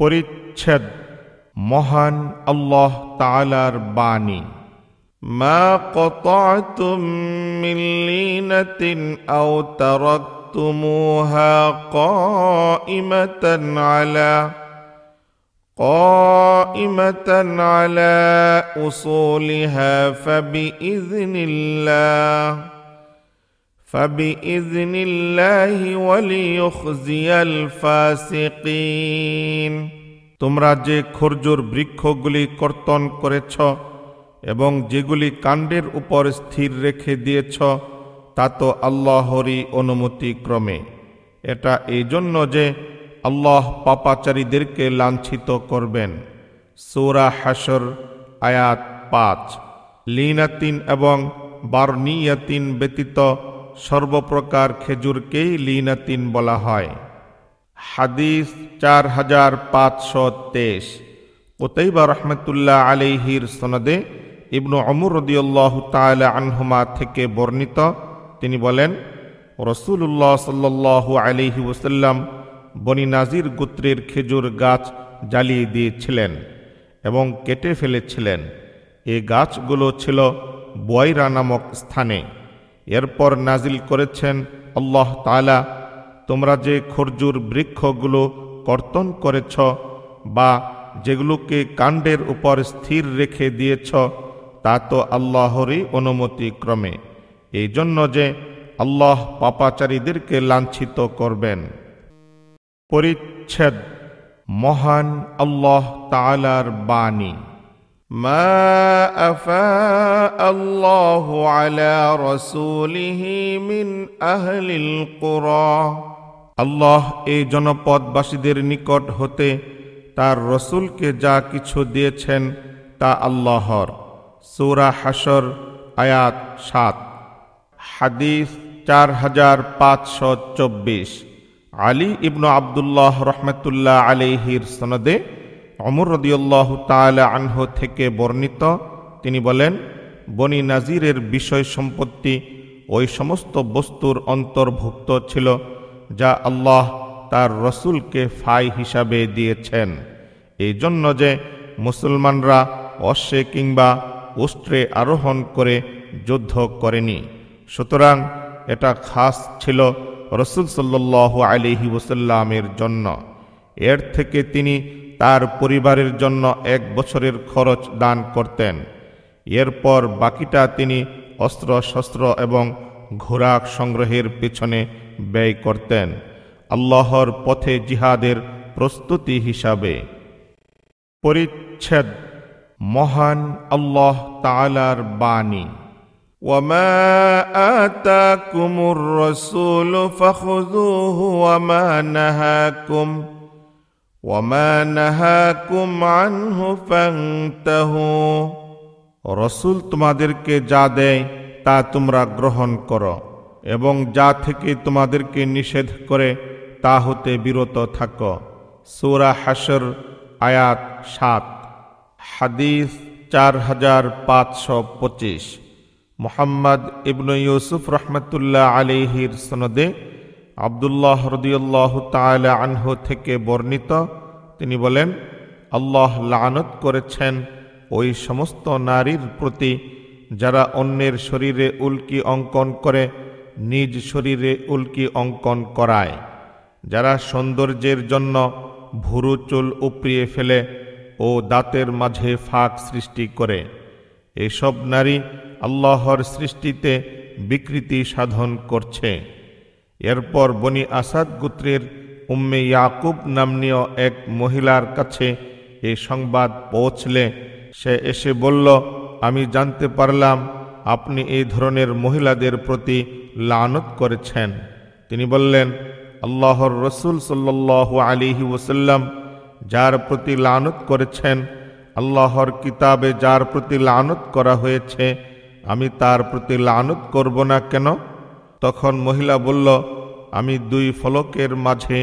পরিচ্ছেদ মহান আল্লাহ তালার বাণী ما قطعتم من لينة أو تركتموها قائمة على قائمة على أصولها فبإذن الله فبإذن الله وليخزي الفاسقين তোমরা যে খরজুর বৃক্ষগুলি কর্তন করেছ এবং যেগুলি কাণ্ডের উপর স্থির রেখে দিয়েছ তা তো আল্লাহরই অনুমতিক্রমে এটা এই জন্য যে আল্লাহ পাপাচারীদেরকে লাঞ্ছিত করবেন সৌরা হাসর আয়াত পাঁচ লিনাতিন এবং বার্নিয়াতিন ব্যতীত সর্বপ্রকার খেজুরকেই লিনাতিন বলা হয় হাদিস চার হাজার পাঁচশো তেইশ কোতাইবা রহমতুল্লাহ আলিহির সনদে ইবনু অমর রদিউল্লাহ তাল আনহুমা থেকে বর্ণিত তিনি বলেন রসুল্লাহ সাল্লু আলিহি ওসাল্লাম বনি নাজির গোত্রের খেজুর গাছ জ্বালিয়ে দিয়েছিলেন এবং কেটে ফেলেছিলেন এ গাছগুলো ছিল বয়রা নামক স্থানে এরপর নাজিল করেছেন আল্লাহ তালা তোমরা যে খরজুর বৃক্ষগুলো কর্তন করেছ বা যেগুলোকে কাণ্ডের উপর স্থির রেখে দিয়েছ তা তো আল্লাহরই অনুমতি ক্রমে এই জন্য যে আল্লাহ পাপাচারীদেরকে লাঞ্ছিত করবেন পরিচ্ছেদ মহান আল্লাহ তালার বাণী ما افاء الله على رسوله من اهل القرى আল্লাহ এই জনপদবাসীদের নিকট হতে তার রসুলকে যা কিছু দিয়েছেন তা আল্লাহর সৌরা হাসর আয়াত সাত হাদিস চার হাজার পাঁচশো চব্বিশ আলী ইবনু আবদুল্লাহ রহমতুল্লাহ আলিহির সনদে অমর রদিউল্লাহ তালা আনহ থেকে বর্ণিত তিনি বলেন বনি নাজিরের বিষয় সম্পত্তি ওই সমস্ত বস্তুর অন্তর্ভুক্ত ছিল যা আল্লাহ তার রসুলকে ফাই হিসাবে দিয়েছেন এই জন্য যে মুসলমানরা অশ্বে কিংবা উষ্ট্রে আরোহণ করে যুদ্ধ করেনি সুতরাং এটা খাস ছিল রসুল সাল্লাহ আলিহি ওসাল্লামের জন্য এর থেকে তিনি তার পরিবারের জন্য এক বছরের খরচ দান করতেন এরপর বাকিটা তিনি অস্ত্র শস্ত্র এবং ঘোড়া সংগ্রহের পেছনে ব্যয় করতেন আল্লাহর পথে জিহাদের প্রস্তুতি হিসাবে পরিচ্ছেদ মহান আল্লাহ তালার বাণী وما آتاكم الرسول فخذوه وما نهاكم وما نهاكم عنه فانتهوا রসুল তোমাদেরকে যা দেয় তা তোমরা গ্রহণ করো এবং যা থেকে তোমাদেরকে নিষেধ করে তা হতে বিরত থাকো সুরা হাসর আয়াত সাত হাদিস চার হাজার পাঁচশো পঁচিশ মোহাম্মদ ইবনু ইউসুফ রহমতুল্লাহ আলিহির সনদে আবদুল্লাহ হরদিউল্লাহ তালা আনহ থেকে বর্ণিত তিনি বলেন আল্লাহ লানত করেছেন ওই সমস্ত নারীর প্রতি যারা অন্যের শরীরে উল্কি অঙ্কন করে নিজ শরীরে উল্কি অঙ্কন করায় যারা সৌন্দর্যের জন্য ভুরু চুল উপড়িয়ে ফেলে ও দাঁতের মাঝে ফাঁক সৃষ্টি করে এসব নারী আল্লাহর সৃষ্টিতে বিকৃতি সাধন করছে এরপর বনি আসাদ গোত্রের উম্মে ইয়াকুব নামনীয় এক মহিলার কাছে এই সংবাদ পৌঁছলে সে এসে বলল আমি জানতে পারলাম আপনি এই ধরনের মহিলাদের প্রতি লানত করেছেন তিনি বললেন আল্লাহর রসুল সাল্লাহ আলিহি ওসাল্লাম যার প্রতি লানত করেছেন আল্লাহর কিতাবে যার প্রতি লানত করা হয়েছে আমি তার প্রতি লানত করব না কেন তখন মহিলা বলল আমি দুই ফলকের মাঝে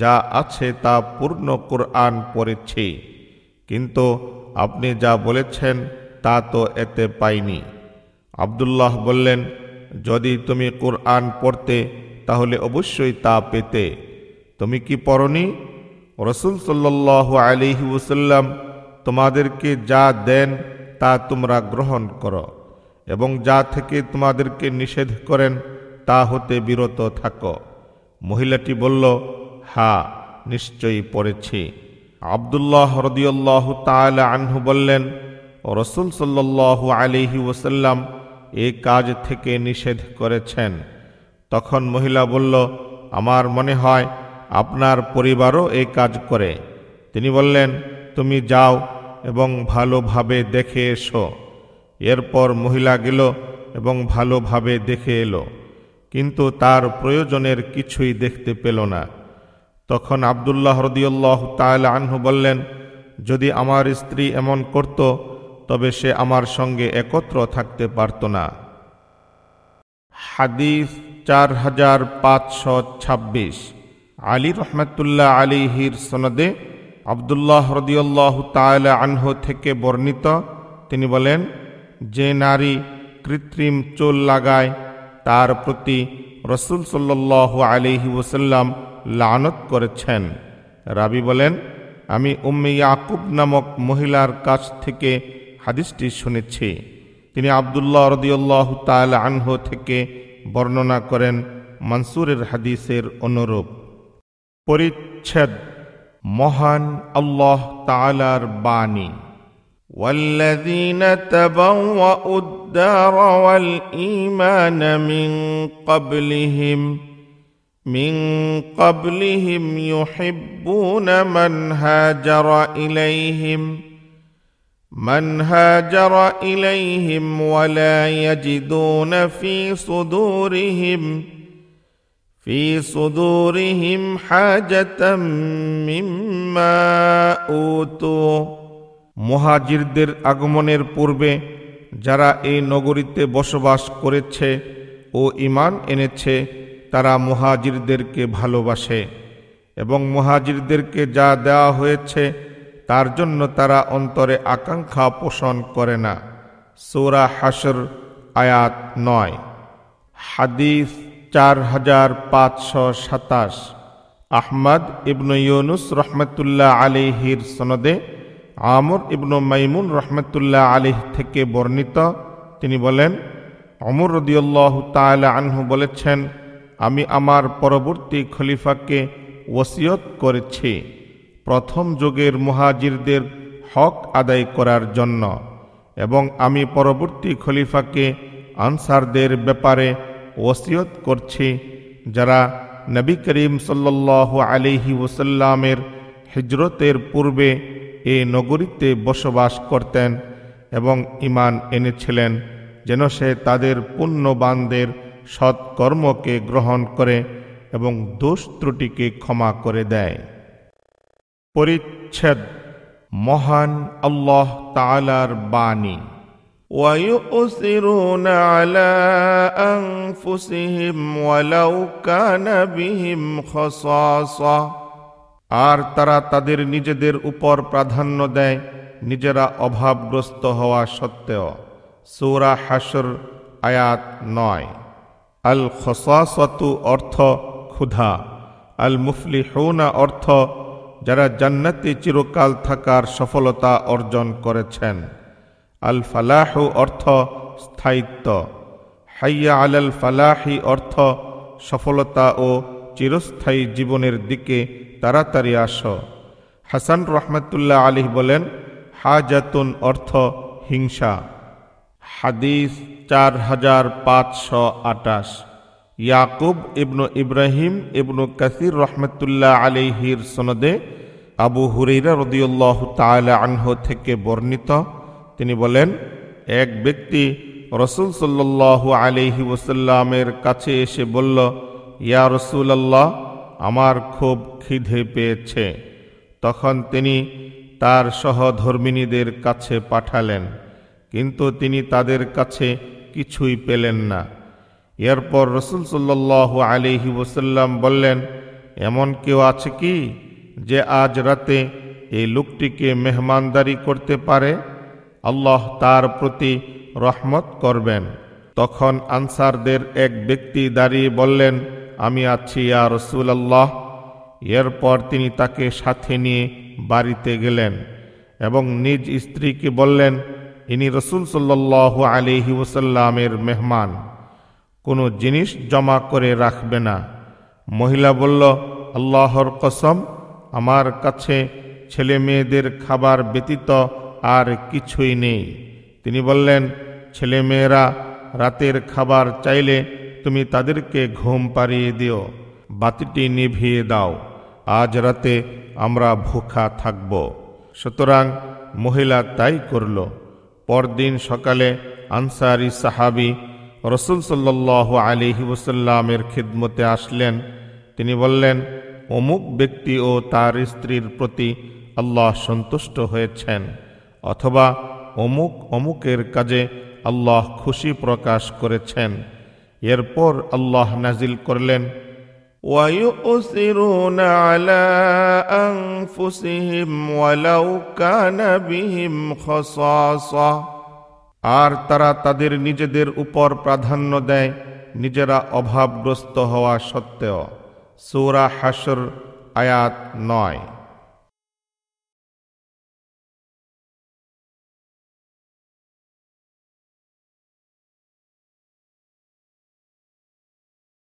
যা আছে তা পূর্ণ কোরআন পড়েছি কিন্তু আপনি যা বলেছেন তা তো এতে পাইনি আবদুল্লাহ বললেন যদি তুমি কোরআন পড়তে তাহলে অবশ্যই তা পেতে তুমি কি পড়নি রসুল সাল্লাহ আলিহি ওসাল্লাম তোমাদেরকে যা দেন তা তোমরা গ্রহণ করো এবং যা থেকে তোমাদেরকে নিষেধ করেন তা হতে বিরত থাকো মহিলাটি বলল হা নিশ্চয়ই পড়েছি আবদুল্লাহ হরদিউল্লাহ তাল আনহু বললেন রসুল সাল্লু আলিহি ওসাল্লাম এ কাজ থেকে নিষেধ করেছেন তখন মহিলা বলল আমার মনে হয় আপনার পরিবারও এই কাজ করে তিনি বললেন তুমি যাও এবং ভালোভাবে দেখে এসো এরপর মহিলা গেল এবং ভালোভাবে দেখে এলো কিন্তু তার প্রয়োজনের কিছুই দেখতে পেল না তখন আবদুল্লাহ হরদিউল্লাহ তাল আনহু বললেন যদি আমার স্ত্রী এমন করত তবে সে আমার সঙ্গে একত্র থাকতে পারত না হাদিস চার হাজার পাঁচশো ছাব্বিশ আলী রহমতুল্লাহ আলিহির সনদে আবদুল্লাহ হরদিউল্লাহ তাল আনহু থেকে বর্ণিত তিনি বলেন যে নারী কৃত্রিম চোল লাগায় তার প্রতি রসুল সাল্লাহ আলিহি ওসাল্লাম লানত করেছেন রাবি বলেন আমি উম্মে ইয়াকুব নামক মহিলার কাছ থেকে হাদিসটি শুনেছি তিনি আবদুল্লাহ রদিউল্লাহ তাল আনহ থেকে বর্ণনা করেন মানসুরের হাদিসের অনুরূপ পরিচ্ছেদ মহান আল্লাহ তালার বাণী والذين تبوأوا الدار والإيمان من قبلهم من قبلهم يحبون من هاجر إليهم من هاجر إليهم ولا يجدون في صدورهم في صدورهم حاجة مما أوتوا মহাজিরদের আগমনের পূর্বে যারা এই নগরীতে বসবাস করেছে ও ইমান এনেছে তারা মহাজিরদেরকে ভালোবাসে এবং মহাজিরদেরকে যা দেওয়া হয়েছে তার জন্য তারা অন্তরে আকাঙ্ক্ষা পোষণ করে না সৌরা হাসর আয়াত নয় হাদিস চার হাজার পাঁচশো সাতাশ আহমদ ইবনু ইউনুস রহমতুল্লাহ আলিহির সনদে আমর ইবনু মাইমুন রহমতুল্লাহ আলিহ থেকে বর্ণিত তিনি বলেন অমর রদিউল্লাহ তালা আনহু বলেছেন আমি আমার পরবর্তী খলিফাকে ওসিয়ত করেছি প্রথম যুগের মহাজিরদের হক আদায় করার জন্য এবং আমি পরবর্তী খলিফাকে আনসারদের ব্যাপারে ওসিয়ত করছি যারা নবী করিম সাল্লাহ আলিহি ওসাল্লামের হিজরতের পূর্বে এ নগরীতে বসবাস করতেন এবং ইমান এনেছিলেন যেন সে তাদের পুণ্যবানদের সৎকর্মকে গ্রহণ করে এবং দোষ ত্রুটিকে ক্ষমা করে দেয় পরিচ্ছেদ মহান আল্লাহ তালার বাণী ويؤثرون على أنفسهم ولو كان بهم خصاصة আর তারা তাদের নিজেদের উপর প্রাধান্য দেয় নিজেরা অভাবগ্রস্ত হওয়া সত্ত্বেও সৌরা হাসর আয়াত নয় আল খসু অর্থ ক্ষুধা আল মুফলি হৌনা অর্থ যারা জান্নাতে চিরকাল থাকার সফলতা অর্জন করেছেন আল ফালাহ অর্থ স্থায়িত্ব হাইয়া আল ফালাহি অর্থ সফলতা ও চিরস্থায়ী জীবনের দিকে তাড়াতাড়ি আসো হাসান রহমতুল্লাহ আলী বলেন হাজাতুন অর্থ হিংসা হাদিস চার হাজার পাঁচশো আটাশ ইয়াকুব ইবনু ইব্রাহিম ইবনু কাসির রহমতুল্লাহ আলিহির সনদে আবু হুরেরা রদিউল্লাহ তালা আনহ থেকে বর্ণিত তিনি বলেন এক ব্যক্তি রসুল সাল্লাহ আলিহি ওসাল্লামের কাছে এসে বলল ইয়া রসুল আল্লাহ আমার খুব খিদে পেয়েছে তখন তিনি তার সহধর্মিনীদের কাছে পাঠালেন কিন্তু তিনি তাদের কাছে কিছুই পেলেন না এরপর রসুল সাল্লাহ আলিহি ওসাল্লাম বললেন এমন কেউ আছে কি যে আজ রাতে এই লোকটিকে মেহমানদারি করতে পারে আল্লাহ তার প্রতি রহমত করবেন তখন আনসারদের এক ব্যক্তি দাঁড়িয়ে বললেন আমি আছি ইয়া রসুলাল্লাহ এরপর তিনি তাকে সাথে নিয়ে বাড়িতে গেলেন এবং নিজ স্ত্রীকে বললেন ইনি রসুল সাল্লাহ আলিহি ওসাল্লামের মেহমান কোনো জিনিস জমা করে রাখবে না মহিলা বলল আল্লাহর কসম আমার কাছে ছেলে মেয়েদের খাবার ব্যতীত আর কিছুই নেই তিনি বললেন ছেলে মেয়েরা রাতের খাবার চাইলে তুমি তাদেরকে ঘুম পাড়িয়ে দিও বাতিটি নিভিয়ে দাও আজ রাতে আমরা ভুখা থাকব সুতরাং মহিলা তাই করল পরদিন সকালে আনসারি সাহাবি রসুল সাল্লাহ আলিহি ওসাল্লামের খিদমতে আসলেন তিনি বললেন অমুক ব্যক্তি ও তার স্ত্রীর প্রতি আল্লাহ সন্তুষ্ট হয়েছেন অথবা অমুক অমুকের কাজে আল্লাহ খুশি প্রকাশ করেছেন এরপর আল্লাহ নাজিল করলেন আর তারা তাদের নিজেদের উপর প্রাধান্য দেয় নিজেরা অভাবগ্রস্ত হওয়া সত্ত্বেও সৌরা হাসর আয়াত নয়